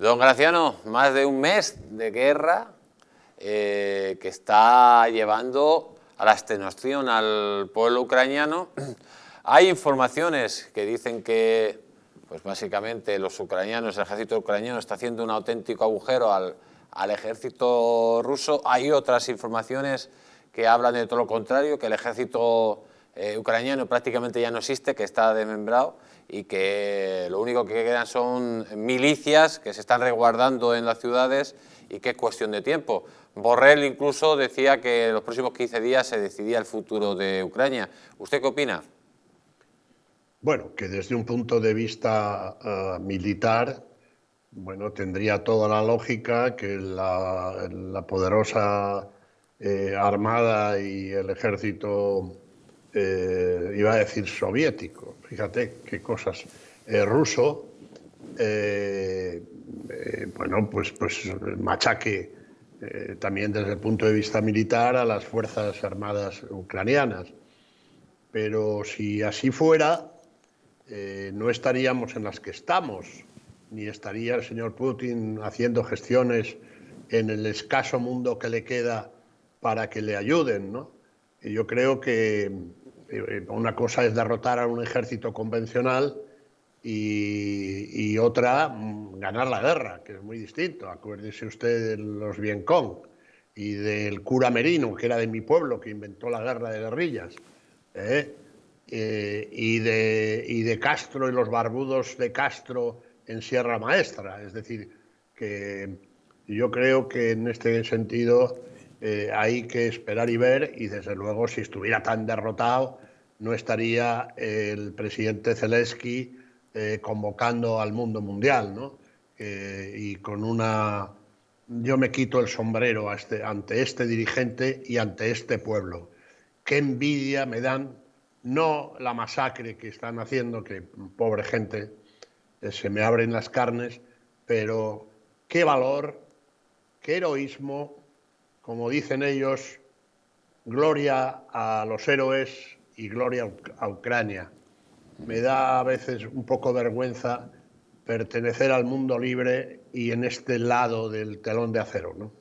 Don Graciano, más de un mes de guerra eh, que está llevando a la extenuación al pueblo ucraniano. Hay informaciones que dicen que, pues básicamente, los ucranianos, el ejército ucraniano está haciendo un auténtico agujero al, al ejército ruso. Hay otras informaciones que hablan de todo lo contrario, que el ejército eh, ucraniano prácticamente ya no existe, que está desmembrado y que lo único que quedan son milicias que se están resguardando en las ciudades y que es cuestión de tiempo. Borrell incluso decía que en los próximos 15 días se decidía el futuro de Ucrania. ¿Usted qué opina? Bueno, que desde un punto de vista eh, militar, bueno, tendría toda la lógica que la, poderosa eh, armada y el ejército eh, iba a decir soviético, fíjate qué cosas, eh, ruso, eh, bueno, pues, pues machaque también desde el punto de vista militar a las Fuerzas Armadas ucranianas. Pero si así fuera, no estaríamos en las que estamos, ni estaría el señor Putin haciendo gestiones en el escaso mundo que le queda para que le ayuden, ¿no? Y yo creo que eh, una cosa es derrotar a un ejército convencional y, otra mm, ganar la guerra, que es muy distinto. Acuérdese usted de los Biencón y del cura Merino, que era de mi pueblo, que inventó la guerra de guerrillas, ¿eh? Eh, y, de, y de Castro y los barbudos de Castro en Sierra Maestra. Es decir, que yo creo que en este sentido eh, hay que esperar y ver y desde luego si estuviera tan derrotado no estaría el presidente Zelensky eh, convocando al mundo mundial, ¿no? Eh, y con una yo me quito el sombrero este, ante este dirigente y ante este pueblo. Qué envidia me dan, no la masacre que están haciendo, que pobre gente, se me abren las carnes, pero qué valor, qué heroísmo, como dicen ellos, gloria a los héroes y gloria a Ucrania. Me da a veces un poco vergüenza pertenecer al mundo libre y en este lado del telón de acero, ¿no?